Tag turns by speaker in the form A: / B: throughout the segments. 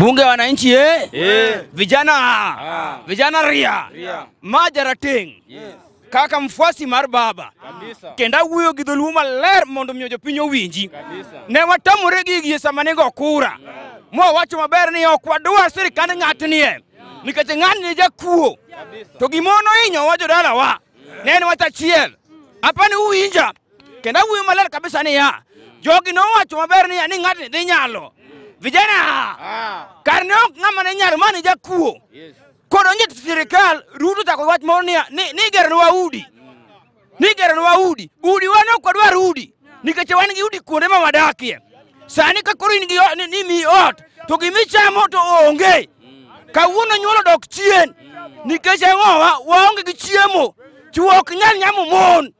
A: Bunge wananchi eh? Yeah. Vijana ah. Vijana ria. Yeah. Majarating. Yes. Kaka mfuasi mar baba Kabisa. kenda wuoyo gi dholuo maler mondo miyo jopiny owinji. Kabisa. Ne watamure gigi sama ne kura. Yeah. Mwawacho maber ni ok wadwar sirikand ng'atni e yeah. nikech ng'ani ne jakuo Kabisa. to gimono hinyowa jodalawa yeah. ne en wach achiel mm. apani uwinja mm. kenda wuoyo maler kabisa niya mm. jogi wacho maber ya ni ng'atni dhi nyalo vijana ah. karne ok ng'ama ne nyar mane jakuo yes. nyet sirikal ruto tako wach moro niya nigeronwa ni udi mm. nigeronwa udi udi wan ok wadwar udi nikech wan gi udi kuonde ma wadakie sani ka koro in gi nimi ot to gimichamo to onge mm. kawuono nyuolo dok chien mm. nikech ang'owa waonge gi chiemo chuo ok nyal nyamo mon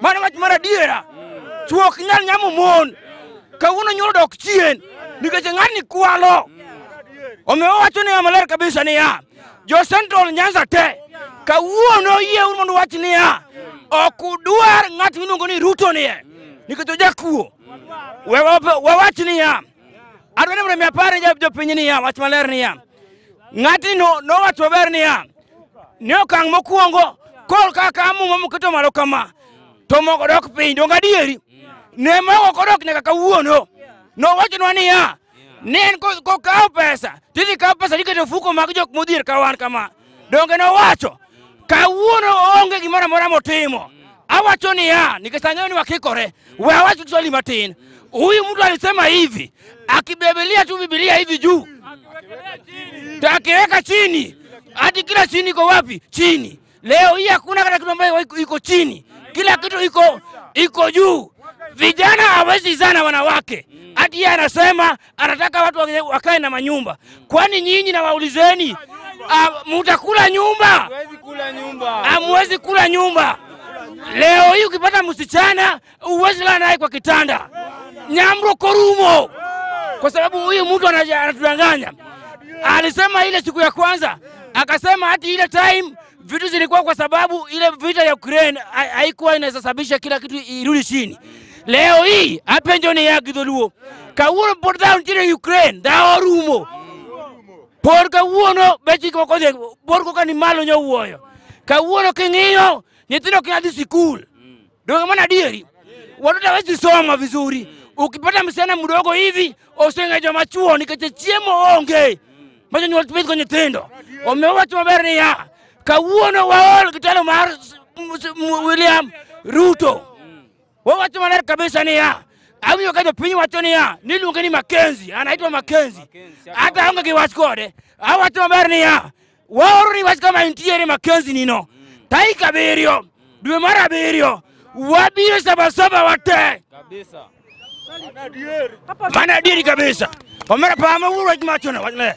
A: mano wach mar adiera mm. chuo ok nyal nyamo mon kawuono nyuolo dok chien nikech ng'ani kwalo omiyo wacho ni maler kabisa niya jo central nyanza te kawuono yieuru mondo wach niya ok udwar ng'at miluongo ni ruto niye nikech ojakuo wewach niya adwani mondo mi apar jopiny niya wach maler niya ng'atni nowach maber niya ni okang' mokwongo kol kaka amuma moketo malo kama to mogo dok piny donge adieri ne mogo kodok nyaka kawuono no nowachonwaniya nen kokawo pesa tidhi kawo pesa tiketo ofuko mag jok modhier kawan kama donge nowacho kawuono oonge gimoro amora motimo awacho niya nikech ang'eyo ni wakikore we awach swali matin huyu mtu alisema hivi akibebelia tu bibilia hivi juu takiweka chini hadi kila chini iko wapi chini leo hii hakuna kata kitu ambayo iko chini kila kitu iko iko juu vijana hawezi zana wanawake mm hati yeye anasema anataka watu wakae na manyumba. Kwani nyinyi nawaulizeni, ah, mutakula nyumba? Hamwezi ah, kula nyumba. Leo hii ukipata msichana uwezi lala naye kwa kitanda, nyamro korumo, kwa sababu huyu mtu anatudanganya. Alisema ile siku ya kwanza, akasema hati ile time vitu zilikuwa kwa sababu ile vita ya Ukraine haikuwa sababisha kila kitu irudi chini leo hii apenjo ni ya gidoluo kawuono pod dhaw nitiere Ukraine dhaw orumo pod kawuono bechik mokodhi bor koka ni malo nyowuoyo kawuono king'iyo nyithindo kia dhi sikul donge mana dieri watoto hawezi soma vizuri ukipata msichana mdogo hivi osenga oseng'ejo machuo nikech chiemo onge macho nyuol pidhgo nyithindo omiyo wacho maber ya kawuono waol kitalo mar William Ruto wao watu maneno kabisa ni ya. Au yuko wakati pinyo watu ni ya. Nilu ungeni Makenzi, anaitwa Makenzi. Hata anga kiwaskode. Au watu mabari ni ya. Wao ni wasi kama intiere Makenzi nino. Mm. Tai kaberio. Dwe mara birio. Wabiyo saba saba wate. Kabisa. Mana dieri kabisa. Omera pama wuro kimachona wale.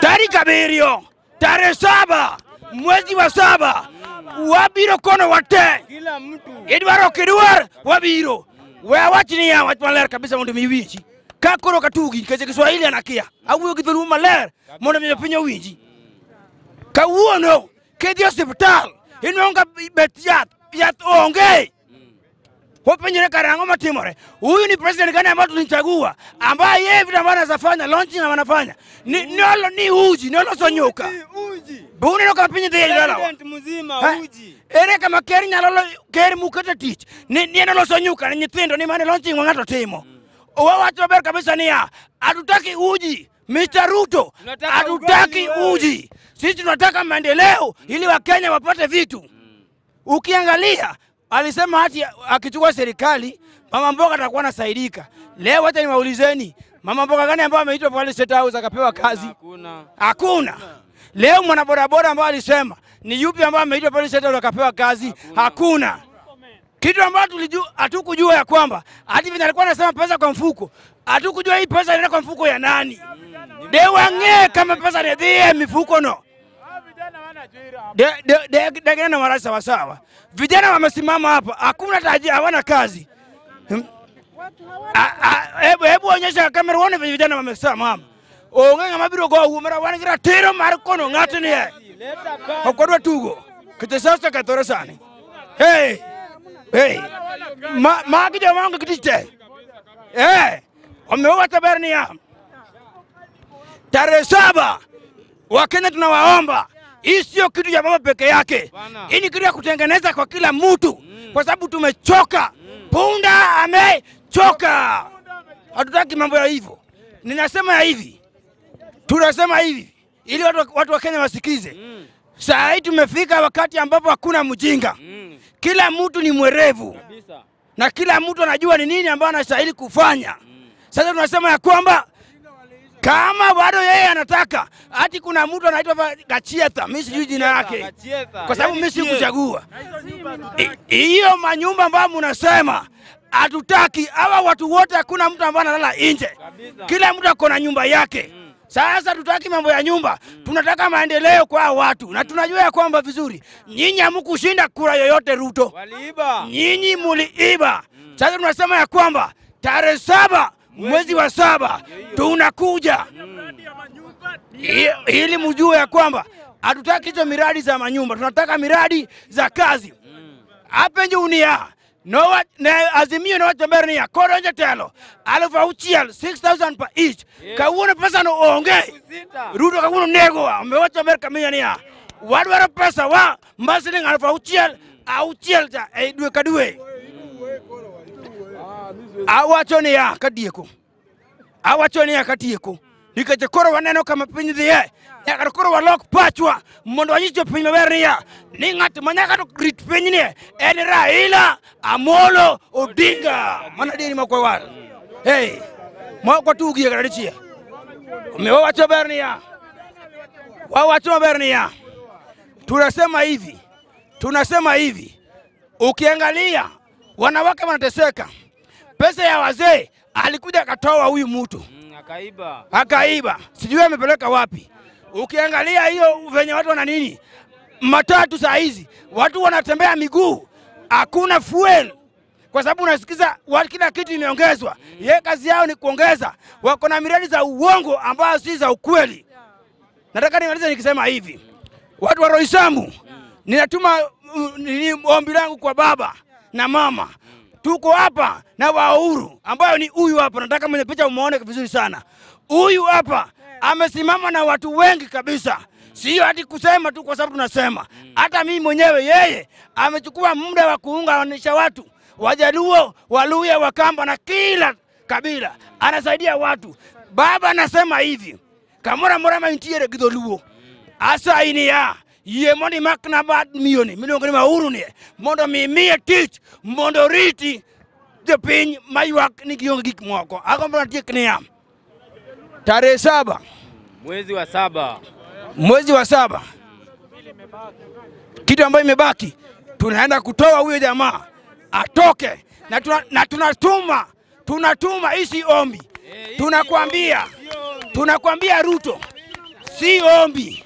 A: Tari kaberio. Tarehe saba mwezi wa saba wabiro kono wate kila mtu idwaro kidwar wabiro we awach ni ya wach maler kabisa mondo mi winji ka koro katugi kaje kiswahili anakia awuo gi dhuluma maler mondo mi piny owinji kawuono kedi hospital e inonga bet yath yath onge oh, wapenjore kare ang'o matimore huyu ni president gani ambayo tulichagua ambaye yeye vitu ambavyo anazafanya launching na wanafanya ni nolo ni uji uji noloso nyuka buneno ka piny dhi uji ere kama ker nyalo keri mukete tich ni en oloso sonyoka ne nyithindo ni mane launching ma ng'ato timo mm. watu wabere kabisa niya hatutaki uji Mr. Ruto, hatutaki uji. Sisi tunataka maendeleo mm. ili Wakenya wapate vitu. Mm. Ukiangalia Alisema hati akichukua serikali mama mboga atakuwa anasaidika. Leo hata niwaulizeni, mama mboga gani ambaye ameitwa pale State House akapewa kazi? Hakuna, hakuna. Leo mwana bodaboda ambaye alisema ni yupi ambaye ameitwa pale State House akapewa kazi? Hakuna, hakuna. Kitu ambacho tulijua hatukujua ya kwamba hata vile alikuwa anasema pesa kwa mfuko, hatukujua hii pesa inaenda kwa mfuko ya nani? Mm. Dewang'e kama pesa ni dhie mifuko no degene na marasi sawasawa. Vijana wamesimama hapa, hakuna tajiri, hawana kazi. Hmm? Hebu onyesha kamera uone venye vijana wamesimama hapa. Ong'eng'a mabiro go humera wangira tero mar kono ng'ato ni e. tugo. Kete sasa kathore sani. Hey. Hey. Ma ma wangu taberni ya. Tarehe saba Wakenya tunawaomba hii sio kitu ya baba peke yake, hii ni kitu ya kutengeneza kwa kila mtu mm. kwa sababu tumechoka mm. punda amechoka, hatutaki mambo ya hivyo. Ninasema ya hivi, tunasema hivi ili watu, watu wa Kenya wasikize mm. Saa hii tumefika wakati ambapo hakuna mjinga mm. Kila mtu ni mwerevu na kila mtu anajua ni nini ambayo anastahili kufanya mm. Sasa tunasema ya kwamba kama bado yeye anataka hati, kuna mtu anaitwa Gachieta, mimi sijui jina yake, kwa sababu mimi sikuchagua hiyo manyumba ambayo mnasema hatutaki. Hawa watu wote, hakuna mtu ambaye analala nje, kila mtu ako na nyumba yake. Mm. Sasa tutaki mambo ya nyumba, mm. tunataka maendeleo kwa watu, na mm. tunajua ya kwamba vizuri nyinyi hamkushinda kura yoyote Ruto, nyinyi muliiba. Sasa tunasema ya kwamba tarehe saba mwezi wa saba tunakuja ili mjue ya kwamba hatutaki hizo miradi za manyumba, tunataka miradi za kazi apenjunia no azimio nowatembere ni akodo telo aluf auchiel 6000 pa ich kawuono pesa no onge ruto kawuono negowa ombe watembere kamiya niya wadwaro pesa wa mbasiling aluf auchiel auchiel cha eh, e dwe ka dwe ya kadieko ya katieko nikech koro waneno kama piny dhiye nyaka to koro walok pachwa mondo wanyis jopiny maber niya ni ng'at ma nyaka to rit pinyni en Raila Amolo Odinga mana adieri mok wawar hey mok watugie kata dichiel omiyo wawacho maber niya wawacho maber niya tunasema hivi tunasema hivi ukiangalia wanawake wanateseka pesa ya wazee alikuja akatoa huyu mtu mm, akaiba, akaiba, sijui amepeleka wapi. Ukiangalia hiyo venye watu wana nini, matatu saa hizi watu wanatembea miguu, hakuna fuel kwa sababu unasikiza kila kitu imeongezwa. Mm. Ye kazi yao ni kuongeza, wako na miradi za uongo ambayo si za ukweli. Nataka nimalize nikisema hivi, watu wa Roysambu, mm. ninatuma mm, ni ombi langu kwa baba na mama mm tuko hapa na Wauru ambayo ni huyu hapa, nataka mwenye picha umeone vizuri sana. Huyu hapa amesimama na watu wengi kabisa, sio hati kusema tu, kwa sababu tunasema hata mimi mwenyewe. Yeye amechukua muda wa kuunganisha watu Wajaluo, Waluya, Wakamba na kila kabila, anasaidia watu. Baba anasema hivi, kamora mora maintiere gidholuo asaini ya yie mondo imak bad miyoni miluongo ni Mauru ni mondo mi imiye tich mondo riti jopiny maywak ni gionge gik moko. Agombo natiek niya tarehe saba mwezi wa saba mwezi wa saba kitu ambayo imebaki tunaenda kutoa huyo jamaa atoke na, tuna, na tunatuma tunatuma hii ombi, eh, tunakwambia tunakwambia Ruto si ombi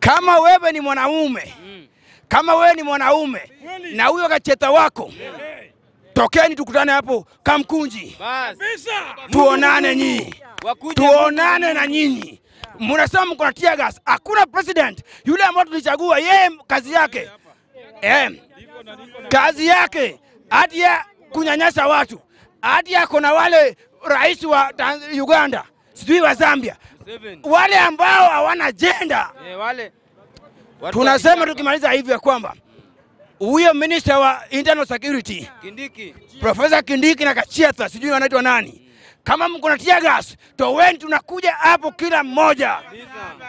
A: kama wewe ni mwanaume mm. kama wewe ni mwanaume mm. na huyo kacheta wako yeah. tokeni tukutane hapo Kamkunji, tuonane nyinyi, tuonane na nyinyi mnasema mko na tear gas. Hakuna president yule ambaye tulichagua yeye, kazi yake eh, kazi yake hadi ya kunyanyasa watu, hadi yako na wale rais wa Uganda, sijui wa Zambia, wale ambao hawana ajenda yeah, wale. Tunasema tukimaliza hivi ya kwamba huyo minister wa internal security Kindiki, Profesa Kindiki na Kachiatha, sijui wanaitwa nani kama mko na tear gas, toweni, tunakuja hapo kila mmoja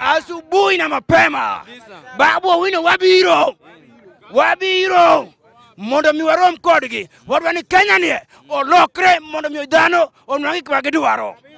A: asubuhi na mapema. Babu Owino wabiro wabiro mondo mi warom kodgi wadwani kenyanie olokre mondo mi odhano onwang'i kagidwaro